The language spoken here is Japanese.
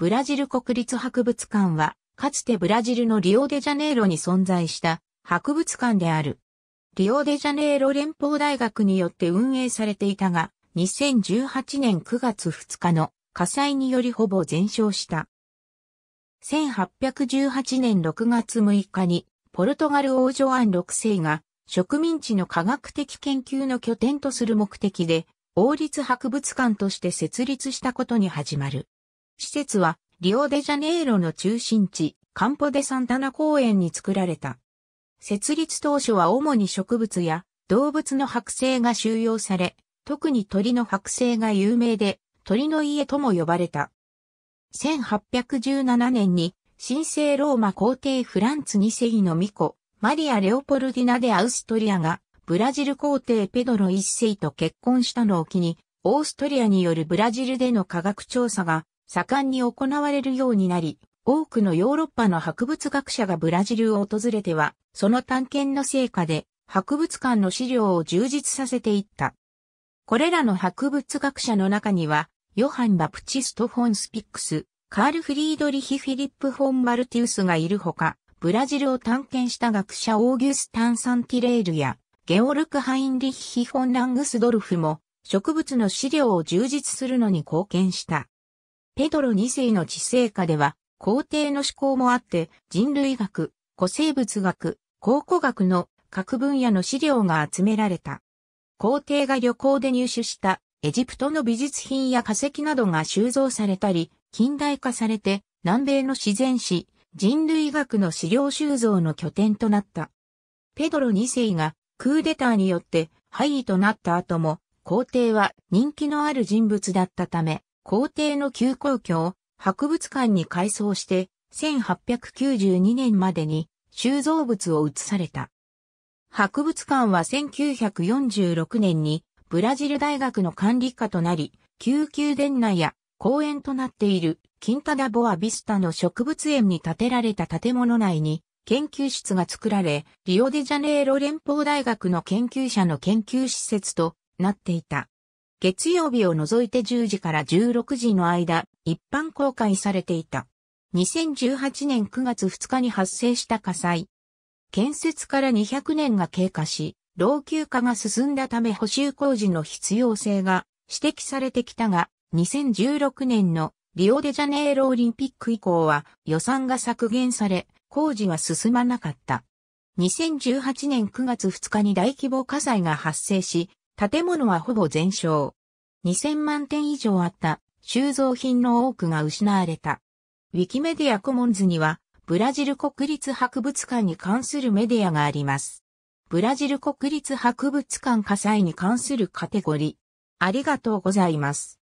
ブラジル国立博物館は、かつてブラジルのリオデジャネイロに存在した博物館である。リオデジャネイロ連邦大学によって運営されていたが、2018年9月2日の火災によりほぼ全焼した。1818年6月6日に、ポルトガル王女アン6世が植民地の科学的研究の拠点とする目的で、王立博物館として設立したことに始まる。施設は、リオデジャネイロの中心地、カンポデサンタナ公園に作られた。設立当初は主に植物や動物の剥製が収容され、特に鳥の剥製が有名で、鳥の家とも呼ばれた。1817年に、神聖ローマ皇帝フランツ2世の巫女、マリア・レオポルディナ・でアウストリアが、ブラジル皇帝ペドロ1世と結婚したのを機に、オーストリアによるブラジルでの科学調査が盛んに行われるようになり、多くのヨーロッパの博物学者がブラジルを訪れては、その探検の成果で、博物館の資料を充実させていった。これらの博物学者の中には、ヨハン・バプチスト・フォン・スピックス、カール・フリードリヒ・フィリップ・フォン・マルティウスがいるほか、ブラジルを探検した学者オーギュスタン・サンティレールや、ゲオルク・ハインリッヒ・フォン・ラングスドルフも、植物の資料を充実するのに貢献した。ペドロ2世の治世下では、皇帝の思考もあって、人類学、古生物学、考古学の各分野の資料が集められた。皇帝が旅行で入手したエジプトの美術品や化石などが収蔵されたり、近代化されて南米の自然史、人類学の資料収蔵の拠点となった。ペドロ2世がクーデターによって廃位となった後も、皇帝は人気のある人物だったため、皇帝の旧皇居を博物館に改装して、1892年までに収蔵物を移された。博物館は1946年にブラジル大学の管理下となり、旧宮殿内や公園となっているキンタダボアビスタの植物園に建てられた建物内に研究室が作られ、リオデジャネイロ連邦大学の研究者の研究施設となっていた。月曜日を除いて10時から16時の間、一般公開されていた。2018年9月2日に発生した火災。建設から200年が経過し、老朽化が進んだため補修工事の必要性が指摘されてきたが、2016年のリオデジャネイロオリンピック以降は予算が削減され、工事は進まなかった。2018年9月2日に大規模火災が発生し、建物はほぼ全焼。2000万点以上あった収蔵品の多くが失われた。ウィキメディアコモンズには、ブラジル国立博物館に関するメディアがあります。ブラジル国立博物館火災に関するカテゴリー。ありがとうございます。